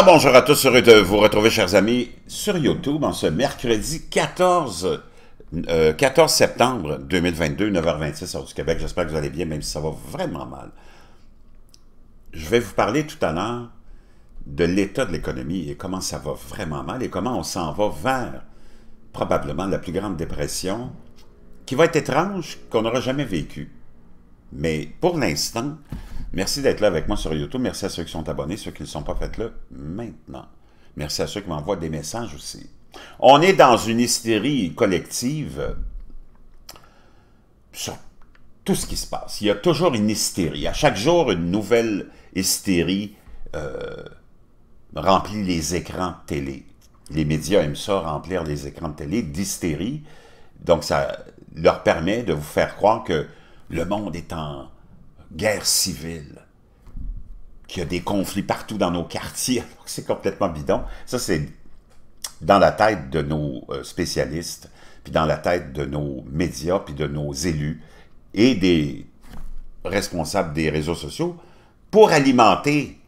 Ah, bonjour à tous, heureux de vous retrouver, chers amis, sur YouTube en ce mercredi 14, 14 euh, septembre 2022, 9h26, heure du Québec. J'espère que vous allez bien, même si ça va vraiment mal. Je vais vous parler tout à l'heure de l'état de l'économie et comment ça va vraiment mal et comment on s'en va vers probablement la plus grande dépression qui va être étrange, qu'on n'aura jamais vécue. Mais pour l'instant, Merci d'être là avec moi sur YouTube. Merci à ceux qui sont abonnés, ceux qui ne sont pas faites là maintenant. Merci à ceux qui m'envoient des messages aussi. On est dans une hystérie collective sur tout ce qui se passe. Il y a toujours une hystérie. À chaque jour, une nouvelle hystérie euh, remplit les écrans de télé. Les médias aiment ça, remplir les écrans de télé d'hystérie. Donc, ça leur permet de vous faire croire que le monde est en, guerre civile, qui a des conflits partout dans nos quartiers, c'est complètement bidon. Ça, c'est dans la tête de nos euh, spécialistes, puis dans la tête de nos médias, puis de nos élus et des responsables des réseaux sociaux pour alimenter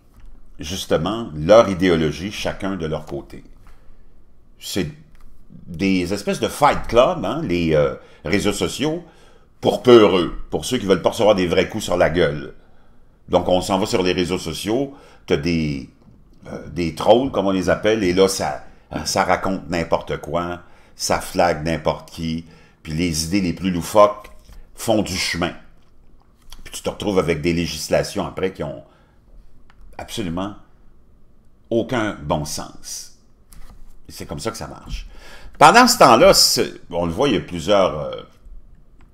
justement leur idéologie chacun de leur côté. C'est des espèces de fight club, hein, les euh, réseaux sociaux, pour peureux, pour ceux qui veulent pas recevoir des vrais coups sur la gueule. Donc on s'en va sur les réseaux sociaux, t'as des euh, des trolls comme on les appelle et là ça hein, ça raconte n'importe quoi, ça flague n'importe qui, puis les idées les plus loufoques font du chemin. Puis tu te retrouves avec des législations après qui ont absolument aucun bon sens. c'est comme ça que ça marche. Pendant ce temps-là, on le voit, il y a plusieurs euh,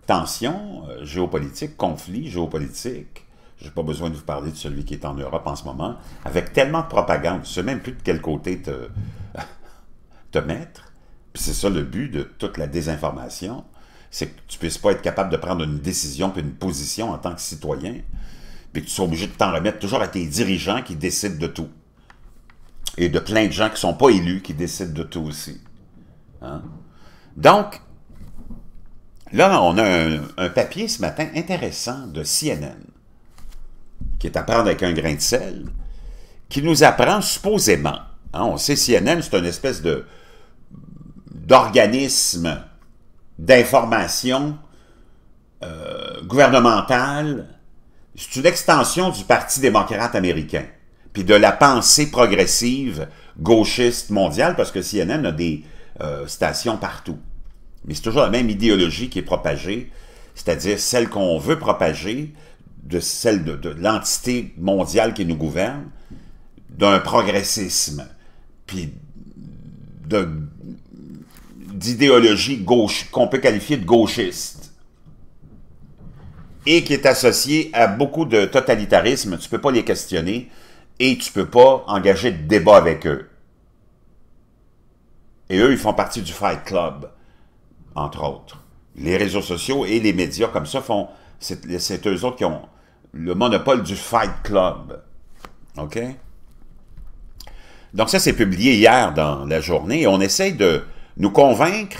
Tension euh, géopolitique, conflit géopolitique, je n'ai pas besoin de vous parler de celui qui est en Europe en ce moment, avec tellement de propagande, tu ne sais même plus de quel côté te, te mettre. Puis c'est ça le but de toute la désinformation, c'est que tu ne puisses pas être capable de prendre une décision puis une position en tant que citoyen, puis que tu sois obligé de t'en remettre toujours à tes dirigeants qui décident de tout. Et de plein de gens qui ne sont pas élus qui décident de tout aussi. Hein. Donc, Là, on a un, papier ce matin intéressant de CNN, qui est à prendre avec un grain de sel, qui nous apprend supposément, hein, on sait CNN, c'est une espèce de d'organisme d'information euh, gouvernementale, c'est une extension du Parti démocrate américain, puis de la pensée progressive gauchiste mondiale, parce que CNN a des euh, stations partout. Mais c'est toujours la même idéologie qui est propagée, c'est-à-dire celle qu'on veut propager, de celle de, l'entité mondiale qui nous gouverne, d'un progressisme, puis d'idéologie gauche, qu'on peut qualifier de gauchiste, et qui est associée à beaucoup de totalitarisme, tu ne peux pas les questionner, et tu ne peux pas engager de débat avec eux. Et eux, ils font partie du Fight Club entre autres. Les réseaux sociaux et les médias comme ça font... C'est eux autres qui ont le monopole du Fight Club. OK? Donc ça, c'est publié hier dans la journée et on essaye de nous convaincre,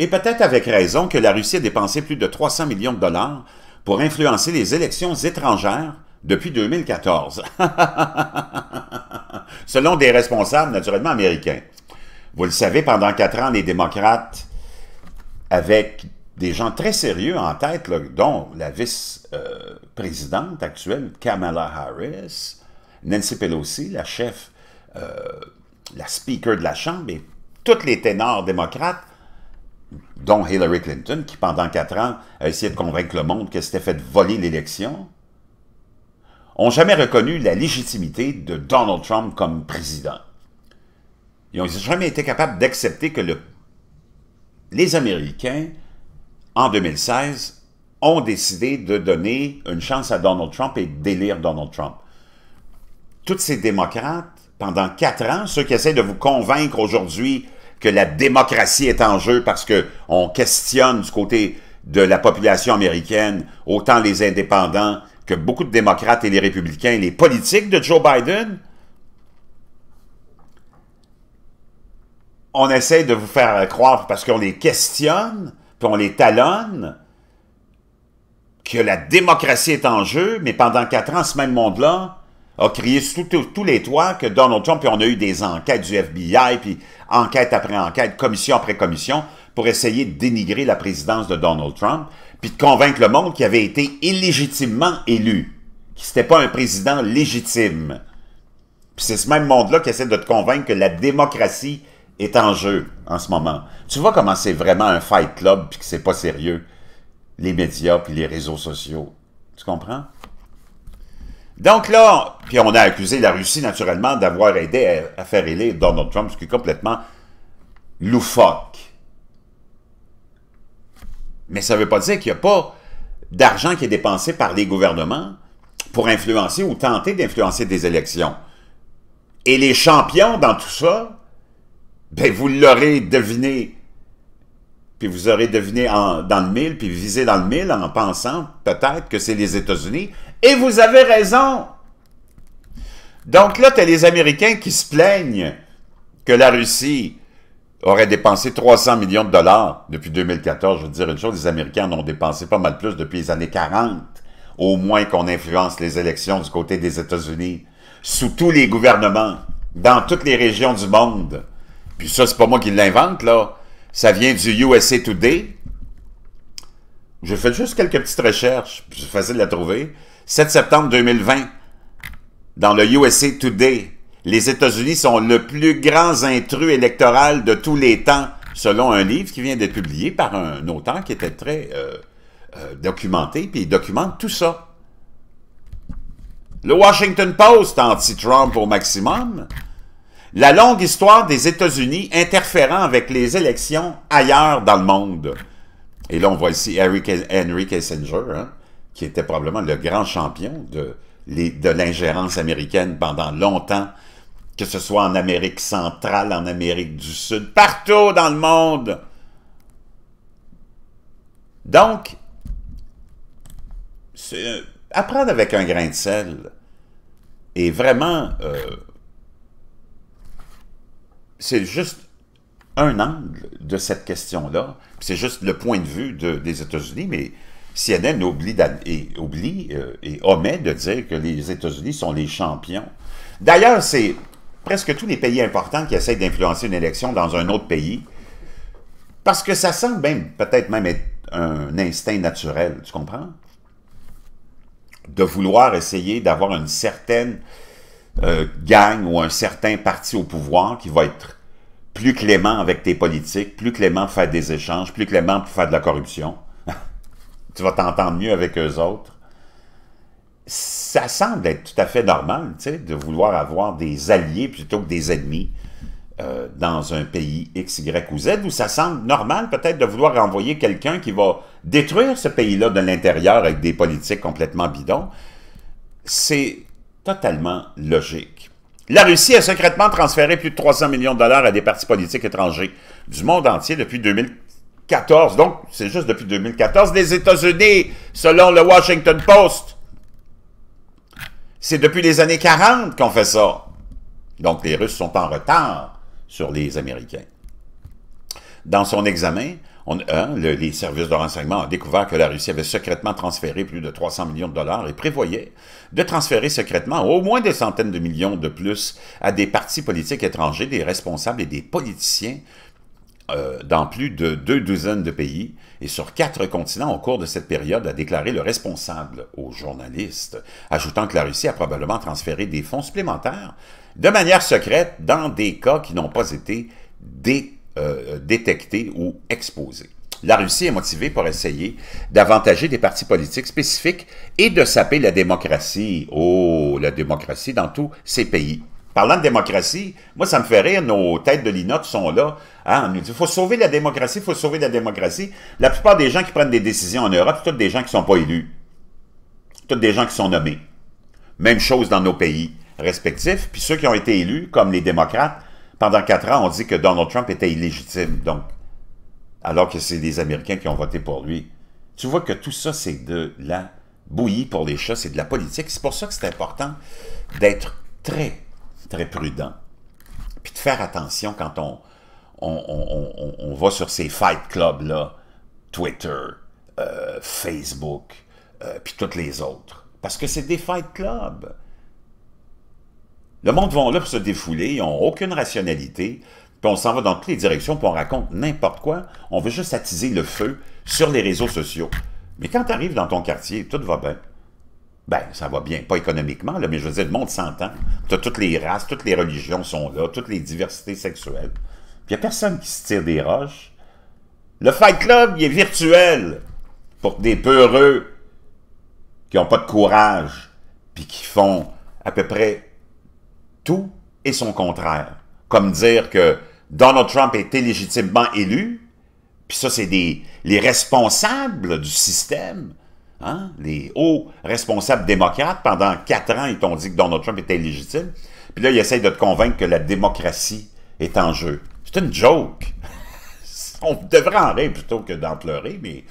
et peut-être avec raison, que la Russie a dépensé plus de 300 millions de dollars pour influencer les élections étrangères depuis 2014. Selon des responsables, naturellement, américains. Vous le savez, pendant quatre ans, les démocrates avec des gens très sérieux en tête, dont la vice-présidente actuelle, Kamala Harris, Nancy Pelosi, la chef, euh, la speaker de la Chambre, et tous les ténors démocrates, dont Hillary Clinton, qui pendant quatre ans a essayé de convaincre le monde que c'était fait voler l'élection, ont jamais reconnu la légitimité de Donald Trump comme président. Ils n'ont jamais été capables d'accepter que le les Américains, en 2016, ont décidé de donner une chance à Donald Trump et d'élire Donald Trump. Toutes ces démocrates, pendant quatre ans, ceux qui essaient de vous convaincre aujourd'hui que la démocratie est en jeu parce qu'on questionne du côté de la population américaine, autant les indépendants que beaucoup de démocrates et les républicains, les politiques de Joe Biden, on essaie de vous faire croire, parce qu'on les questionne, puis on les talonne, que la démocratie est en jeu, mais pendant quatre ans, ce même monde-là a crié sous tous les toits que Donald Trump, puis on a eu des enquêtes du FBI, puis enquête après enquête, commission après commission, pour essayer de dénigrer la présidence de Donald Trump, puis de convaincre le monde qu'il avait été illégitimement élu, qu'il n'était pas un président légitime. Puis c'est ce même monde-là qui essaie de te convaincre que la démocratie est en jeu en ce moment. Tu vois comment c'est vraiment un fight club puis que c'est pas sérieux. Les médias puis les réseaux sociaux. Tu comprends? Donc là, puis on a accusé la Russie naturellement d'avoir aidé à, à, faire élire Donald Trump, ce qui est complètement loufoque. Mais ça ne veut pas dire qu'il n'y a pas d'argent qui est dépensé par les gouvernements pour influencer ou tenter d'influencer des élections. Et les champions dans tout ça, ben, vous l'aurez deviné. Puis vous aurez deviné dans le mille, puis visé dans le mille en pensant peut-être que c'est les États-Unis. Et vous avez raison. Donc là, tu as les Américains qui se plaignent que la Russie aurait dépensé 300 millions de dollars depuis 2014. Je veux dire une chose, les Américains en ont dépensé pas mal plus depuis les années 40, au moins qu'on influence les élections du côté des États-Unis, sous tous les gouvernements, dans toutes les régions du monde puis ça, c'est pas moi qui l'invente, là. Ça vient du USA Today. J'ai fait juste quelques petites recherches, c'est facile à trouver. 7 septembre 2020, dans le USA Today, les États-Unis sont le plus grand intrus électoral de tous les temps, selon un livre qui vient d'être publié par un auteur qui était très euh, euh, documenté, puis il documente tout ça. Le Washington Post anti-Trump au maximum, la longue histoire des États-Unis interférant avec les élections ailleurs dans le monde. Et là, on voit ici Henry, Kissinger, hein, qui était probablement le grand champion de, l'ingérence américaine pendant longtemps, que ce soit en Amérique centrale, en Amérique du Sud, partout dans le monde. Donc, apprendre avec un grain de sel et vraiment euh, c'est juste un angle de cette question-là. C'est juste le point de vue des États-Unis, mais CNN oublie, et, euh, et omet de dire que les États-Unis sont les champions. D'ailleurs, c'est presque tous les pays importants qui essayent d'influencer une élection dans un autre pays, parce que ça semble même, peut-être même être un instinct naturel, tu comprends? De vouloir essayer d'avoir une certaine euh, gang ou un certain parti au pouvoir qui va être plus clément avec tes politiques, plus clément pour faire des échanges, plus clément pour faire de la corruption. tu vas t'entendre mieux avec eux autres. Ça semble être tout à fait normal, tu sais, de vouloir avoir des alliés plutôt que des ennemis euh, dans un pays X, Y ou Z, ou ça semble normal peut-être de vouloir envoyer quelqu'un qui va détruire ce pays-là de l'intérieur avec des politiques complètement bidons. C'est totalement logique. La Russie a secrètement transféré plus de 300 millions de dollars à des partis politiques étrangers du monde entier depuis 2014. Donc, c'est juste depuis 2014. Les États-Unis, selon le Washington Post, c'est depuis les années 40 qu'on fait ça. Donc, les Russes sont en retard sur les Américains. Dans son examen, Hein, les services de renseignement ont découvert que la Russie avait secrètement transféré plus de 300 millions de dollars et prévoyait de transférer secrètement au moins des centaines de millions de plus à des partis politiques étrangers, des responsables et des politiciens euh, dans plus de deux douzaines de pays et sur quatre continents au cours de cette période, a déclaré le responsable aux journalistes, ajoutant que la Russie a probablement transféré des fonds supplémentaires de manière secrète dans des cas qui n'ont pas été déclarés euh, ou exposés. La Russie est motivée pour essayer d'avantager des partis politiques spécifiques et de saper la démocratie. Oh, la démocratie dans tous ces pays. Parlant de démocratie, moi, ça me fait rire, nos têtes de linotte sont là. Hein, on nous dit, faut sauver la démocratie, il faut sauver la démocratie. La plupart des gens qui prennent des décisions en Europe, c'est tous des gens qui ne sont pas élus. Tous des gens qui sont nommés. Même chose dans nos pays respectifs. Puis ceux qui ont été élus, comme les démocrates, pendant quatre ans, on dit que Donald Trump était illégitime, donc, alors que c'est les Américains qui ont voté pour lui. Tu vois que tout ça, c'est de la bouillie pour les chats, c'est de la politique. C'est pour ça que c'est important d'être très, très prudent, puis de faire attention quand on, on, va sur ces fight clubs-là, Twitter, euh, Facebook, euh, puis toutes les autres. Parce que c'est des fight clubs. Le monde va là pour se défouler, ils n'ont aucune rationalité, puis on s'en va dans toutes les directions, puis on raconte n'importe quoi. On veut juste attiser le feu sur les réseaux sociaux. Mais quand tu arrives dans ton quartier, tout va bien. Ben, ça va bien, pas économiquement, là, mais je veux dire, le monde s'entend. as toutes les races, toutes les religions sont là, toutes les diversités sexuelles. Puis n'y a personne qui se tire des roches. Le Fight Club, il est virtuel pour des peureux qui n'ont pas de courage, puis qui font à peu près tout et son contraire. Comme dire que Donald Trump est illégitimement élu, puis ça, c'est des les responsables du système, hein, les hauts responsables démocrates, pendant quatre ans, ils t'ont dit que Donald Trump était illégitime, puis là, ils essayent de te convaincre que la démocratie est en jeu. C'est une joke! On devrait en rire plutôt que d'en pleurer, mais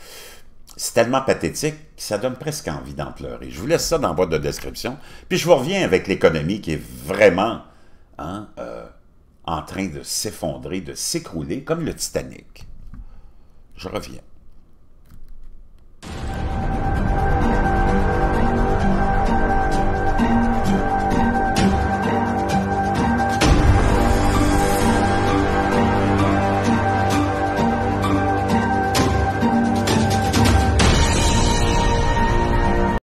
c'est tellement pathétique que ça donne presque envie d'en pleurer. Je vous laisse ça dans boîte de description. Puis je vous reviens avec l'économie qui est vraiment hein, euh, en train de s'effondrer, de s'écrouler, comme le Titanic. Je reviens.